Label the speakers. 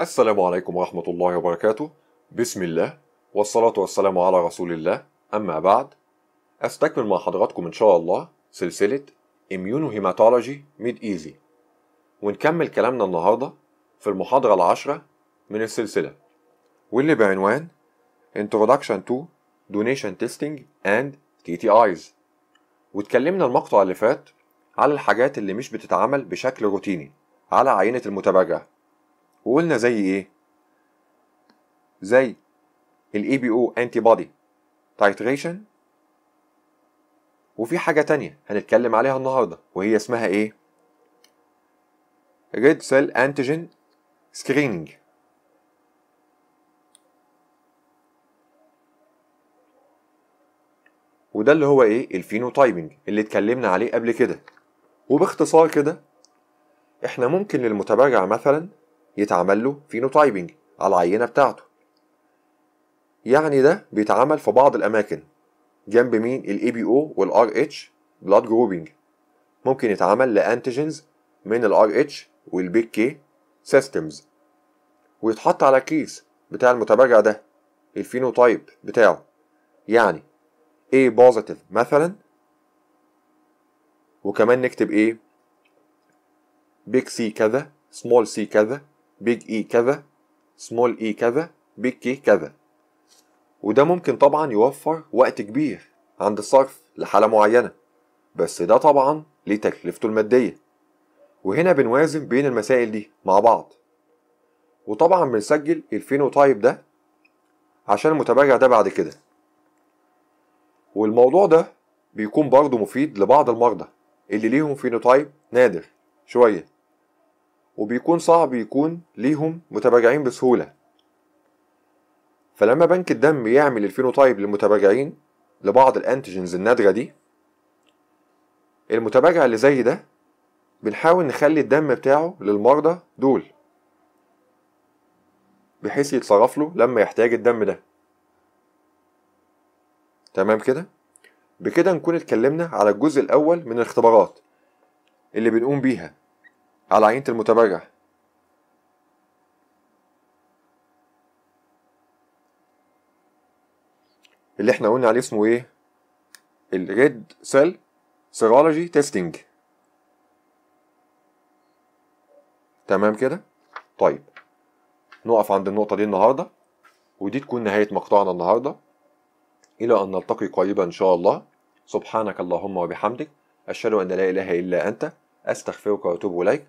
Speaker 1: السلام عليكم ورحمة الله وبركاته بسم الله والصلاة والسلام على رسول الله أما بعد أستكمل مع حضراتكم إن شاء الله سلسلة Immunohematology Mid Easy ونكمل كلامنا النهاردة في المحاضرة العاشرة من السلسلة واللي بعنوان Introduction to Donation Testing and TTIs واتكلمنا المقطع اللي فات على الحاجات اللي مش بتتعمل بشكل روتيني على عينة المتبرع وقلنا زي ايه زي الاي بي او انتي بودي تايتريشن وفي حاجه تانية هنتكلم عليها النهارده وهي اسمها ايه ريد سيل انتيجين screening وده اللي هو ايه الفينوتايبنج اللي اتكلمنا عليه قبل كده وباختصار كده احنا ممكن للمتابعة مثلا يتعمل له فينوتايبنج على العينة بتاعته يعني ده بيتعمل في بعض الأماكن جنب مين الـ ABO والـ RH blood grouping ممكن يتعمل لأنتيجنز من الـ RH والـ BK systems ويتحط على الكيس بتاع المتبرع ده الفينوتايب بتاعه يعني A positive مثلا وكمان نكتب ايه big C كذا small C كذا بيج اي e كذا سمول اي e كذا بيج كي كذا وده ممكن طبعا يوفر وقت كبير عند الصرف لحالة معينة بس ده طبعا ليه تكلفته المادية وهنا بنوازن بين المسائل دي مع بعض وطبعا بنسجل الفينوتايب ده عشان المتبرع ده بعد كده والموضوع ده بيكون برضه مفيد لبعض المرضى اللي ليهم فينوتايب نادر شويه وبيكون صعب يكون ليهم متباجعين بسهولة فلما بنك الدم يعمل الفينوتايب للمتباجعين لبعض الانتيجنز النادرة دي المتباجع اللي زي ده بنحاول نخلي الدم بتاعه للمرضى دول بحيث يتصرف له لما يحتاج الدم ده تمام كده بكده نكون اتكلمنا على الجزء الاول من الاختبارات اللي بنقوم بيها على عينة المتبرع اللي احنا قلنا عليه اسمه ايه؟ الريد سيل سيرولوجي تيستنج تمام كده؟ طيب نقف عند النقطة دي النهاردة ودي تكون نهاية مقطعنا النهاردة إلى أن نلتقي قريبا إن شاء الله سبحانك اللهم وبحمدك أشهد أن لا إله إلا أنت أستغفرك وأتوب إليك